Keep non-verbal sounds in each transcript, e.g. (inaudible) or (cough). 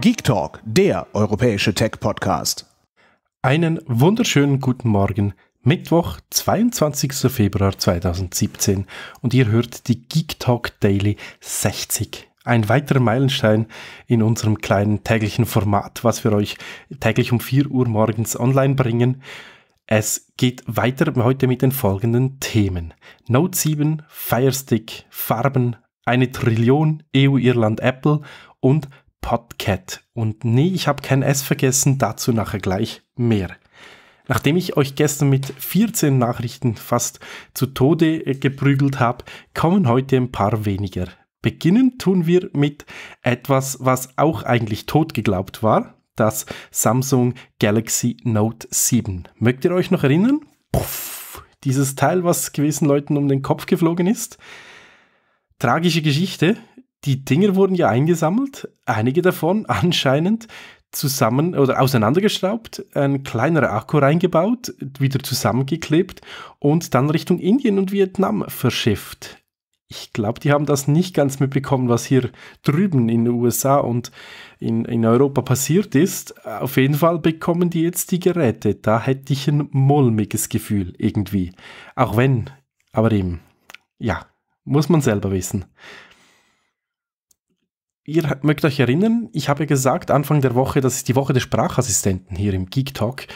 Geek Talk, der europäische Tech-Podcast. Einen wunderschönen guten Morgen. Mittwoch, 22. Februar 2017 und ihr hört die Geek Talk Daily 60. Ein weiterer Meilenstein in unserem kleinen täglichen Format, was wir euch täglich um 4 Uhr morgens online bringen. Es geht weiter heute mit den folgenden Themen. Note 7, Firestick, Farben, eine Trillion, EU-Irland, Apple und Podcat. Und nee, ich habe kein S vergessen, dazu nachher gleich mehr. Nachdem ich euch gestern mit 14 Nachrichten fast zu Tode äh, geprügelt habe, kommen heute ein paar weniger. Beginnen tun wir mit etwas, was auch eigentlich tot geglaubt war, das Samsung Galaxy Note 7. Mögt ihr euch noch erinnern? Puff, dieses Teil, was gewissen Leuten um den Kopf geflogen ist. Tragische Geschichte. Die Dinger wurden ja eingesammelt, einige davon (laughs) anscheinend zusammen oder auseinandergeschraubt, ein kleinerer Akku reingebaut, wieder zusammengeklebt und dann Richtung Indien und Vietnam verschifft. Ich glaube, die haben das nicht ganz mitbekommen, was hier drüben in den USA und in, in Europa passiert ist. Auf jeden Fall bekommen die jetzt die Geräte. Da hätte ich ein mulmiges Gefühl irgendwie. Auch wenn, aber eben, ja, muss man selber wissen. Ihr mögt euch erinnern, ich habe gesagt Anfang der Woche, das ist die Woche des Sprachassistenten hier im Geek Talk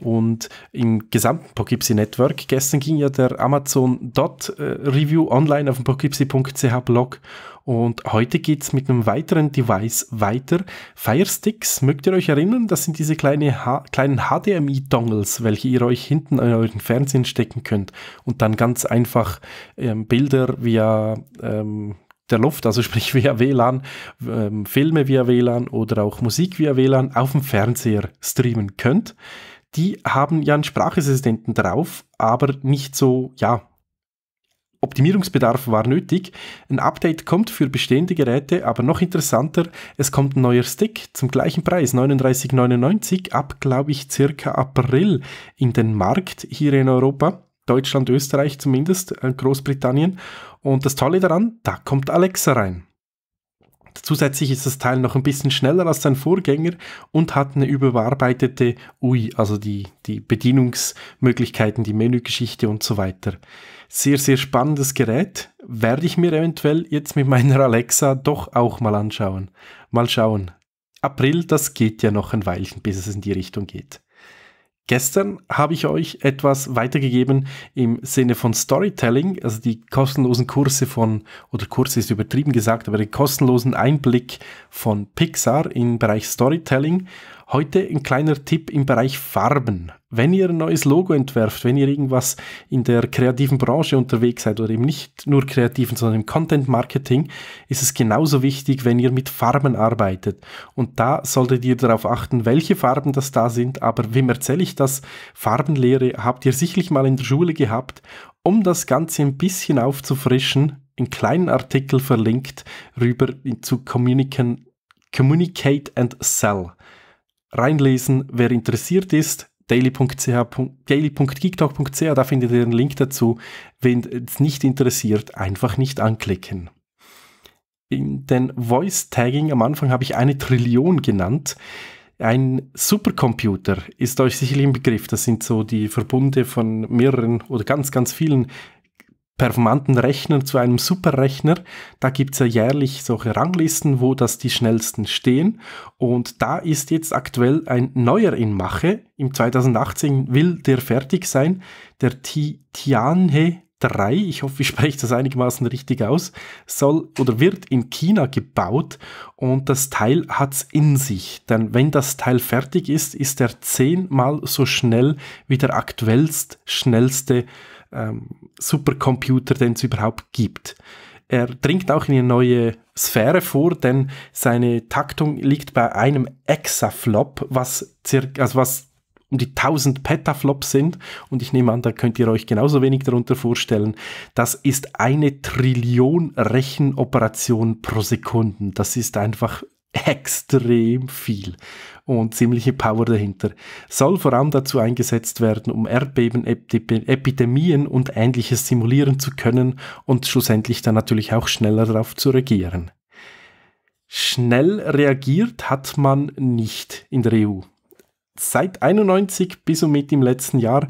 und im gesamten Poughkeepsie Network. Gestern ging ja der Amazon Dot äh, Review online auf dem poughkeepsie.ch Blog und heute geht's mit einem weiteren Device weiter. Firesticks, mögt ihr euch erinnern? Das sind diese kleine kleinen HDMI-Dongles, welche ihr euch hinten an euren Fernsehen stecken könnt und dann ganz einfach ähm, Bilder via ähm, der Luft, also sprich (laughs) via WLAN, ähm, Filme via WLAN oder auch Musik via WLAN auf dem Fernseher streamen könnt. Die haben ja einen Sprachassistenten drauf, aber nicht so, ja, Optimierungsbedarf war nötig. Ein Update kommt für bestehende Geräte, aber noch interessanter, es kommt ein neuer Stick zum gleichen Preis, 39,99, ab, glaube ich, circa April in den Markt hier in Europa. Deutschland, Österreich zumindest, äh, Großbritannien. Und das Tolle daran, da kommt Alexa rein. Zusätzlich ist das Teil noch ein bisschen schneller als sein Vorgänger und hat eine überarbeitete UI, also die, die Bedienungsmöglichkeiten, die Menügeschichte und so weiter. Sehr, sehr spannendes Gerät. Werde ich mir eventuell jetzt mit meiner Alexa doch auch mal anschauen. Mal schauen. April, das geht ja noch ein Weilchen, bis es in die Richtung geht. Gestern habe ich euch etwas weitergegeben im Sinne von Storytelling, also die kostenlosen Kurse von, oder Kurse ist übertrieben gesagt, aber den kostenlosen Einblick von Pixar im Bereich Storytelling. Heute ein kleiner Tipp im Bereich Farben. Wenn ihr ein neues Logo entwerft, wenn ihr irgendwas in der kreativen Branche unterwegs seid oder eben nicht nur kreativen, sondern im Content Marketing, ist es genauso wichtig, wenn ihr mit Farben arbeitet. Und da solltet ihr darauf achten, welche Farben das da sind. Aber wem erzähle ich das? Farbenlehre habt ihr sicherlich mal in der Schule gehabt. Um das Ganze ein bisschen aufzufrischen, einen kleinen Artikel verlinkt rüber zu Communicate and Sell reinlesen, wer interessiert ist. daily.geektalk.ch, da findet ihr den Link dazu. Wenn es nicht interessiert, einfach nicht anklicken. In den Voice Tagging am Anfang habe ich eine Trillion genannt. Ein Supercomputer ist euch sicherlich im Begriff. Das sind so die Verbunde von mehreren oder ganz, ganz vielen performanten Rechner zu einem Superrechner. Da gibt's ja jährlich solche Ranglisten, wo das die schnellsten stehen. Und da ist jetzt aktuell ein neuer in Mache. Im 2018 will der fertig sein, der Ti Tianhe 3, ich hoffe, ich spreche das einigermaßen richtig aus, soll oder wird in China gebaut und das Teil hat es in sich. Denn wenn das Teil fertig ist, ist er zehnmal so schnell wie der aktuellst schnellste ähm, Supercomputer, den es überhaupt gibt. Er dringt auch in eine neue Sphäre vor, denn seine Taktung liegt bei einem Exaflop, was, circa, also was um die 1000 Petaflops sind. Und ich nehme an, da könnt ihr euch genauso wenig darunter vorstellen. Das ist eine Trillion Rechenoperationen pro Sekunden. Das ist einfach extrem viel und ziemliche Power dahinter. Soll vor allem dazu eingesetzt werden, um Erdbeben, Epidemien und ähnliches simulieren zu können und schlussendlich dann natürlich auch schneller darauf zu reagieren. Schnell reagiert hat man nicht in der EU seit 91 bis und mit dem letzten Jahr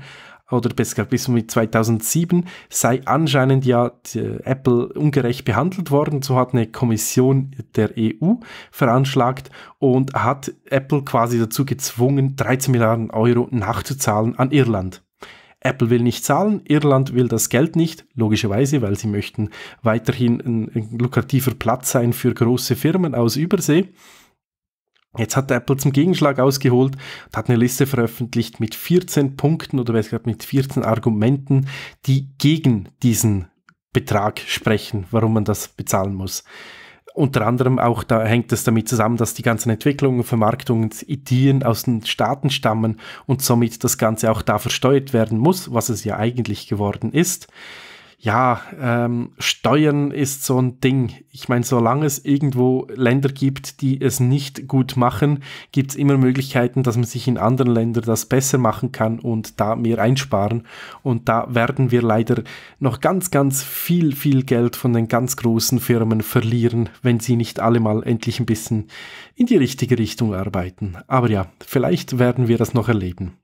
oder besser bis und mit 2007 sei anscheinend ja äh, Apple ungerecht behandelt worden. So hat eine Kommission der EU veranschlagt und hat Apple quasi dazu gezwungen, 13 Milliarden Euro nachzuzahlen an Irland. Apple will nicht zahlen, Irland will das Geld nicht, logischerweise, weil sie möchten weiterhin ein, ein lukrativer Platz sein für große Firmen aus Übersee. Jetzt hat Apple zum Gegenschlag ausgeholt und hat eine Liste veröffentlicht mit 14 Punkten oder besser gesagt mit 14 Argumenten, die gegen diesen Betrag sprechen, warum man das bezahlen muss. Unter anderem auch da hängt es damit zusammen, dass die ganzen Entwicklungen, Vermarktungen, Ideen aus den Staaten stammen und somit das Ganze auch da versteuert werden muss, was es ja eigentlich geworden ist ja, ähm, Steuern ist so ein Ding. Ich meine, solange es irgendwo Länder gibt, die es nicht gut machen, gibt es immer Möglichkeiten, dass man sich in anderen Ländern das besser machen kann und da mehr einsparen. Und da werden wir leider noch ganz, ganz viel, viel Geld von den ganz großen Firmen verlieren, wenn sie nicht alle mal endlich ein bisschen in die richtige Richtung arbeiten. Aber ja, vielleicht werden wir das noch erleben.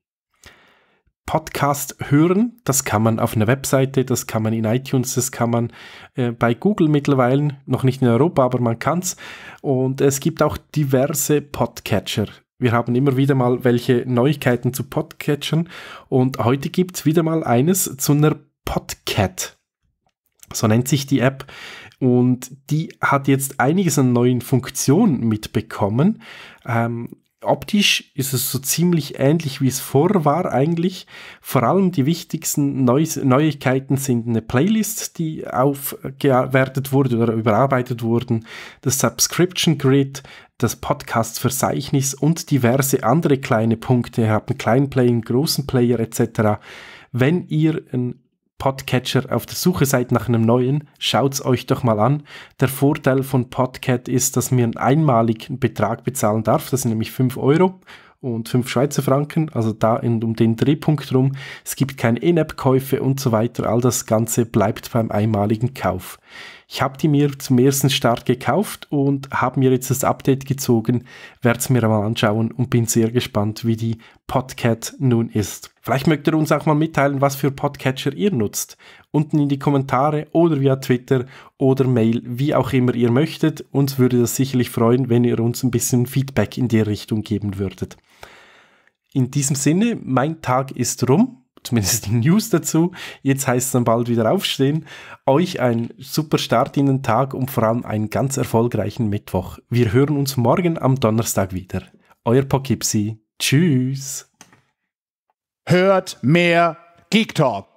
Podcast hören. Das kann man auf einer Webseite, das kann man in iTunes, das kann man äh, bei Google mittlerweile, noch nicht in Europa, aber man kann es. Und es gibt auch diverse Podcatcher. Wir haben immer wieder mal welche Neuigkeiten zu Podcatchern und heute gibt es wieder mal eines zu einer Podcat. So nennt sich die App. Und die hat jetzt einiges an neuen Funktionen mitbekommen. Ähm, Optisch ist es so ziemlich ähnlich, wie es vorher war eigentlich. Vor allem die wichtigsten Neu Neuigkeiten sind eine Playlist, die aufgewertet wurde oder überarbeitet wurden, das Subscription Grid, das Podcast-Verzeichnis und diverse andere kleine Punkte. Ihr habt einen kleinen Player, einen großen Player etc. Wenn ihr ein Podcatcher auf der Suche seid nach einem neuen, schaut's euch doch mal an. Der Vorteil von Podcat ist, dass man einen einmaligen Betrag bezahlen darf, das sind nämlich 5 Euro und 5 Schweizer Franken, also da in, um den Drehpunkt rum. Es gibt keine In-App-Käufe und so weiter. All das Ganze bleibt beim einmaligen Kauf. Ich habe die mir zum ersten Start gekauft und habe mir jetzt das Update gezogen, werde es mir mal anschauen und bin sehr gespannt, wie die Podcat nun ist. Vielleicht mögt ihr uns auch mal mitteilen, was für Podcatcher ihr nutzt unten in die Kommentare oder via Twitter oder Mail, wie auch immer ihr möchtet. Uns würde das sicherlich freuen, wenn ihr uns ein bisschen Feedback in die Richtung geben würdet. In diesem Sinne, mein Tag ist rum zumindest die News dazu. Jetzt heißt es dann bald wieder aufstehen. Euch einen super Start in den Tag und vor allem einen ganz erfolgreichen Mittwoch. Wir hören uns morgen am Donnerstag wieder. Euer Pokipsi. Tschüss. Hört mehr Geek Talk.